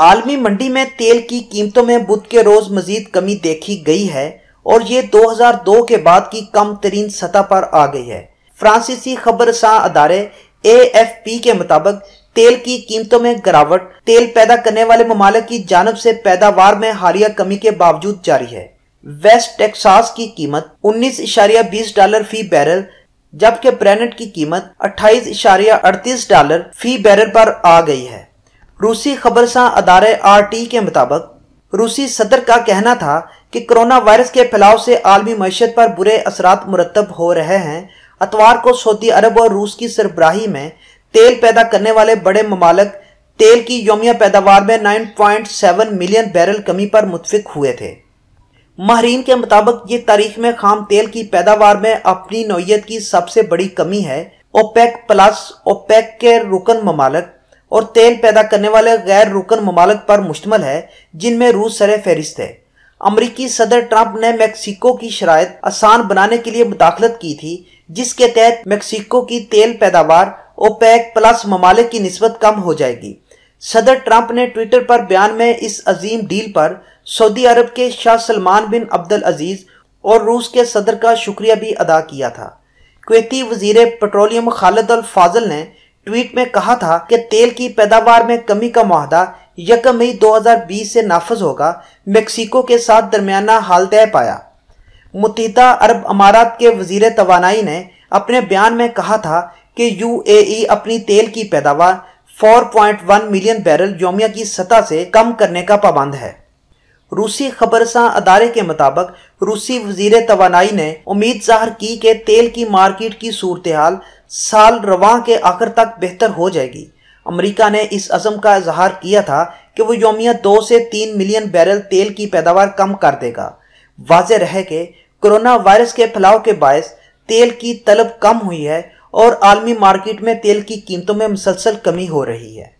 आलमी मंडी में तेल की कीमतों में बुध के रोज मजीद कमी देखी गई है और ये 2002 के बाद की कम तरीन सतह पर आ गई है फ्रांसीसी खबरसां अदारे ए के मुताबिक तेल की कीमतों में गिरावट तेल पैदा करने वाले ममालिक की जानब से पैदावार में हालिया कमी के बावजूद जारी है वेस्ट टेक्सास की कीमत उन्नीस इशारिया बीस डॉलर फी बैरल जबकि ब्रैनेट की कीमत अट्ठाईस इशारिया अड़तीस डॉलर फी बैरल पर आ गई है रूसी खबर सां अदारे आरटी के मुताबिक रूसी सदर का कहना था कि कोरोना वायरस के फैलाव से आलमी मैशत पर बुरे असरात मुरतब हो रहे हैं अतवार को सऊदी अरब और रूस की सरबराही में तेल पैदा करने वाले बड़े ममालक तेल की योमिया पैदावार में 9.7 मिलियन बैरल कमी पर मुतफिक हुए थे माहरीन के मुताबिक ये तारीख में खाम तेल की पैदावार में अपनी नोयत की सबसे बड़ी कमी है ओपेक प्लस ओपेक के रुकन ममालक और तेल पैदा करने वाले गैर रुकन ममालक पर मुश्तमल है जिनमें रूस सर फहरिस्त है अमरीकी सदर ट्रंप ने मेक्सिको की शराय आसान बनाने के लिए मुदाखलत की थी जिसके तहत मेक्सिको की तेल पैदावार ओपैक प्लस ममालिक की नस्बत कम हो जाएगी सदर ट्रंप ने ट्विटर पर बयान में इस अजीम डील पर सऊदी अरब के शाह सलमान बिन अब्दुल अजीज़ और रूस के सदर का शुक्रिया भी अदा किया था क्वेती वजीर पेट्रोलियम खालिद अल फाजल ने ट्वीट में कहा था कि तेल की पैदावार में कमी का माहदा यक मई 2020 से नाफज होगा मेक्सिको के साथ दरमियाना हाल तय पाया मुतहदा अरब अमारात के वजीर तोानाई ने अपने बयान में कहा था कि यू ए अपनी तेल की पैदावार 4.1 मिलियन बैरल योमिया की सतह से कम करने का पाबंद है रूसी खबरसा अदारे के मुताबिक रूसी वजीर तोानाई ने उम्मीद जाहिर की कि तेल की मार्केट की सूरत हाल साल रवा के आखिर तक बेहतर हो जाएगी अमरीका ने इस अज़म का इजहार किया था कि वो योमिया दो से तीन मिलियन बैरल तेल की पैदावार कम कर देगा वाज रहे कि कोरोना वायरस के फैलाव के बायस तेल की तलब कम हुई है और आलमी मार्केट में तेल की कीमतों में मुसलसल कमी हो रही है